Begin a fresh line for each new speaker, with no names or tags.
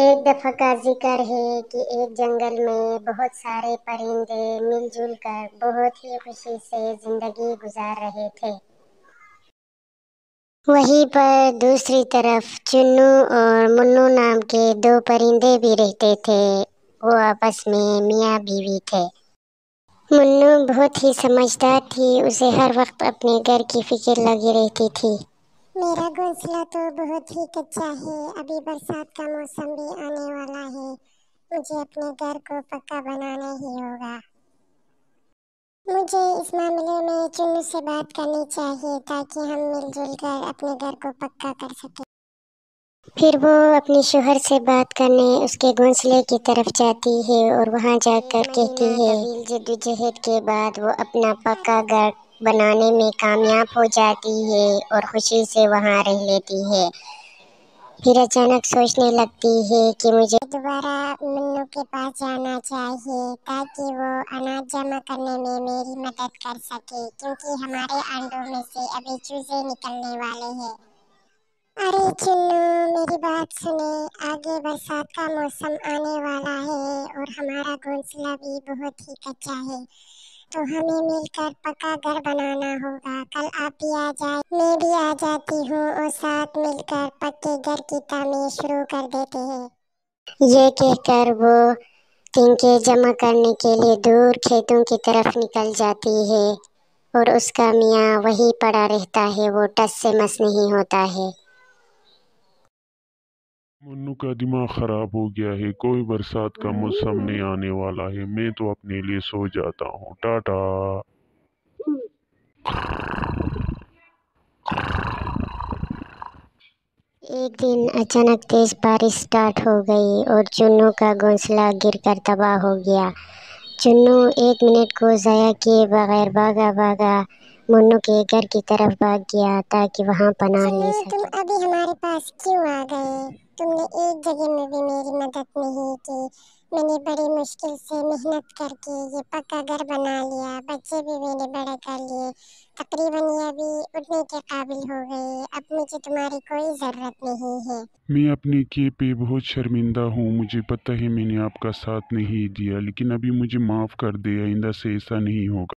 ایک دفعہ کا ذکر ہے کہ ایک جنگل میں بہت سارے پرندے مل جل کر بہت ہی خوشی سے زندگی گزار رہے تھے وہیں پر دوسری طرف چنو اور منو نام کے دو پرندے بھی رہتے تھے وہ آپس میں میاں بیوی تھے منو بہت ہی سمجھدار تھی اسے ہر وقت اپنے گھر کی فکر لگی رہتی تھی
میرا گھونسلہ تو بہت ہی کچا ہے ابھی برسات کا موسم بھی آنے والا ہے مجھے اپنے گھر کو پکا بنانا ہی ہوگا مجھے اس معاملے میں چنو سے بات کرنی چاہیے تاکہ ہم مل جل کر اپنے گھر کو پکا کر سکیں
پھر وہ اپنے شوہر سے بات کرنے اس کے گھونسلے کی طرف جاتی ہے اور وہاں جا کر کہتی ہے جدوجہد جہد کے بعد وہ اپنا پکا گھر بنانے میں کامیاب ہو جاتی ہے اور خوشی
سے وہاں رہ لیتی ہے پھر اچانک سوچنے لگتی ہے کہ مجھے دوبارہ منو کے پاس جانا چاہیے تاکہ وہ اناج جمع کرنے میں میری مدد کر سکے کیونکہ ہمارے آنڈوں میں سے ابھی چوزے نکلنے والے ہیں ارے چنو میری بات سنے آگے برسات کا موسم آنے والا ہے اور ہمارا گھونسلہ بھی بہت ہی کچا ہے تو ہمیں مل کر پکا گھر بنانا ہوگا کل آپ بھی آ جائے میں بھی آ جاتی ہوں اور ساتھ مل کر پکے گھر کی تعمیر شروع کر دیتے ہیں
یہ کہہ کر وہ ٹنکے جمع کرنے کے لیے دور کھیتوں کی طرف نکل جاتی ہے اور اس کا میاں وہی پڑا رہتا ہے وہ ٹس سے مس نہیں ہوتا ہے کا دماغ خراب ہو گیا ہے کوئی برسات کا موسم نہیں آنے والا ہے میں تو اپنے لیے سو جاتا ہوں ٹاٹا ایک دن اچانک تیز بارش سٹارٹ ہو گئی اور چنو کا گھونسلہ گر کر تباہ ہو گیا چنو ایک منٹ کو ضائع کیے بغیر بھاگا بھاگا منو کے گھر کی طرف بھاگ گیا تاکہ وہاں پناہ لے سکے تم
ابھی ہمارے پاس کیوں آ گئے تم نے ایک جگہ میں بھی میری مدد نہیں کی میں نے بڑی مشکل سے محنت کر کے یہ پکا گھر بنا لیا بچے بھی میں نے بڑے کر لیے تقریباً یہ ابھی اٹھنے کے قابل ہو گئے اب مجھے تمہاری کوئی ضرورت نہیں ہے میں اپنے کیے پہ بہت شرمندہ ہوں مجھے پتہ ہے میں نے آپ کا ساتھ نہیں دیا لیکن ابھی مجھے معاف کر دے آئندہ سے ایسا نہیں ہوگا